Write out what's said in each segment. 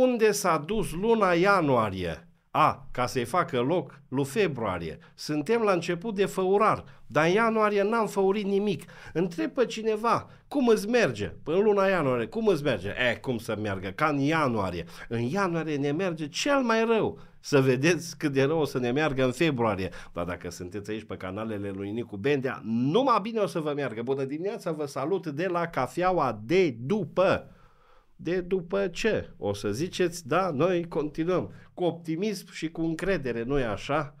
unde s-a dus luna ianuarie. A, ca să-i facă loc lui februarie. Suntem la început de făurar, dar în ianuarie n-am făurit nimic. Întreb pe cineva, cum îți merge? Până păi luna ianuarie, cum îți merge? E, cum să meargă? Ca în ianuarie. În ianuarie ne merge cel mai rău. Să vedeți cât de rău o să ne meargă în februarie. Dar dacă sunteți aici pe canalele lui Nicu Bendea, numai bine o să vă meargă. Bună dimineața, vă salut de la cafeaua de după de după ce o să ziceți, da, noi continuăm cu optimism și cu încredere, nu așa?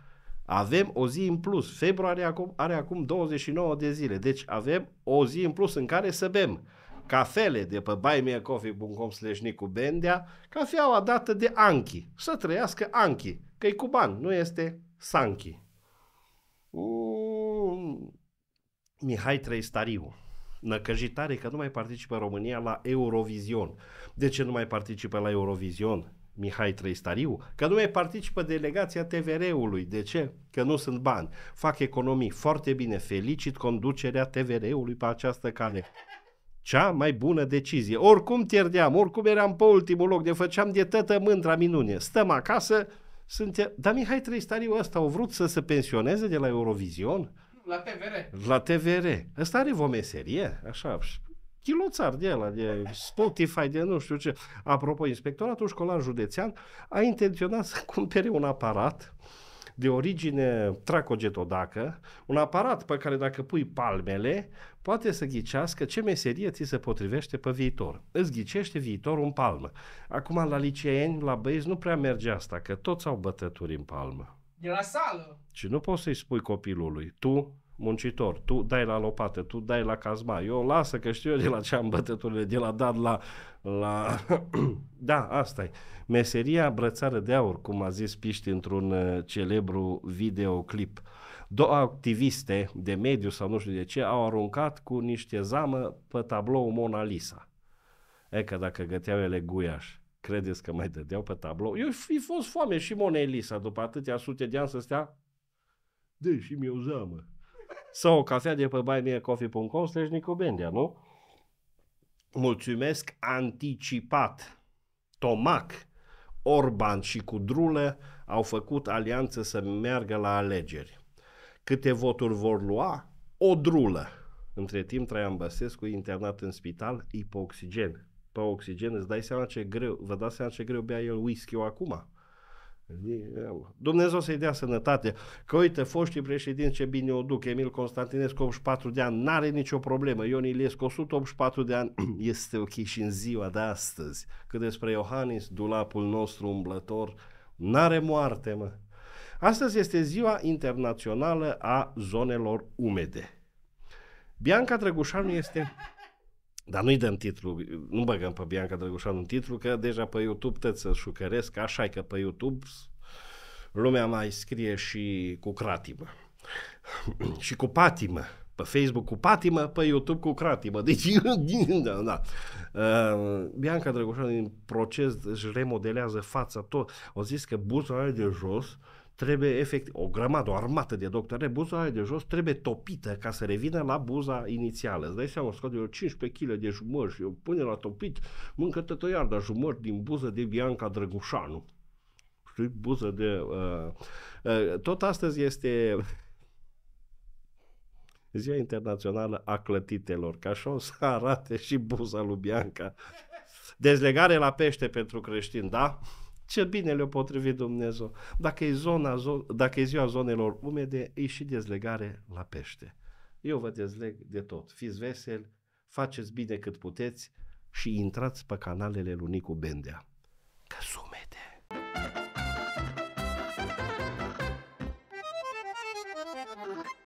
Avem o zi în plus. Februarie acum, are acum 29 de zile, deci avem o zi în plus în care să bem cafele de pe buymeacoffee.com slash Nicu Bendea, cafeaua dată de Anchi. Să trăiască Anchi, că e cuban, nu este Sanchi. Mm, Mihai Trăistariu năcăjitare că nu mai participă România la Eurovision. De ce nu mai participă la Eurovision? Mihai Trăistariu, că nu mai participă delegația TVR-ului. De ce? Că nu sunt bani. Fac economii foarte bine. Felicit conducerea TVR-ului pe această cale cea mai bună decizie. Oricum pierdeam, oricum eram pe ultimul loc, de făceam de tătă mândra minune. Stăm acasă, suntem... Dar Mihai Trăistariu ăsta au vrut să se pensioneze de la Eurovision? La TVR. La TVR. Ăsta are o meserie, așa, chiloțar de la de Spotify, de nu știu ce. Apropo, inspectoratul școlar județean a intenționat să cumpere un aparat de origine tracogetodacă, un aparat pe care dacă pui palmele, poate să ghicească ce meserie ți se potrivește pe viitor. Îți ghicește viitorul în palmă. Acum la liceeni, la băieți, nu prea merge asta, că toți au bătături în palmă de la sală. Și nu poți să-i spui copilului, tu muncitor, tu dai la lopată, tu dai la cazma, eu lasă că știu eu de la ce am bătăturile, de la dat la... la... da, asta e. Meseria brățară de aur, cum a zis Piști într-un uh, celebru videoclip. Două activiste de mediu sau nu știu de ce au aruncat cu niște zamă pe tablou Mona Lisa. E că dacă găteau ele guiași. Credeți că mai dădeau pe tablou? Eu fi fost foame și Mona Elisa după atâtea sute de ani să stea. de și mi-o zeamă. Sau o cafea de pe buymeacoffee.com slash Nicobendia, nu? Mulțumesc anticipat. Tomac, Orban și Cudrule au făcut alianță să meargă la alegeri. Câte voturi vor lua? O drulă. Între timp, Traian Băsescu internat în spital, ipoxigen pe oxigen, îți dai seama ce greu, vă dați seama ce greu bea el whisky-ul acum. Dumnezeu să-i dea sănătate. Că uite, foștii președinți ce bine o duc, Emil Constantinescu 84 de ani, n-are nicio problemă. Ion Iliescu 184 de ani, este ok și în ziua de astăzi. Că despre Iohannis, dulapul nostru umblător, n-are moarte, mă. Astăzi este ziua internațională a zonelor umede. Bianca Drăgușanu este dar nu-i dăm titlu, nu băgăm pe Bianca Drăgușan în titlu, că deja pe YouTube te să șucăresc, așa că pe YouTube lumea mai scrie și cu cratimă și cu patimă pe Facebook cu patimă, pe YouTube cu cratimă. Deci, da, da. Uh, Bianca Drăgușan din proces își remodelează fața tot. Au zis că buzunarele de jos trebuie efectiv, o grămadă, o armată de doctore, buza de jos trebuie topită ca să revină la buza inițială. Îți dai seama, scoate eu 15 kg de jumări și eu pune la topit, mâncă de jumări din buză de Bianca Drăgușanu. Știi, buză de... Uh, uh, tot astăzi este Ziua Internațională a Clătitelor, ca așa o să arate și buza lui Bianca. Dezlegare la pește pentru creștini, da? Ce bine le-a potrivit Dumnezeu. Dacă e, zona, zo- dacă e ziua zonelor umede, e și dezlegare la pește. Eu vă dezleg de tot. Fiți veseli, faceți bine cât puteți și intrați pe canalele lui Nicu Bendea.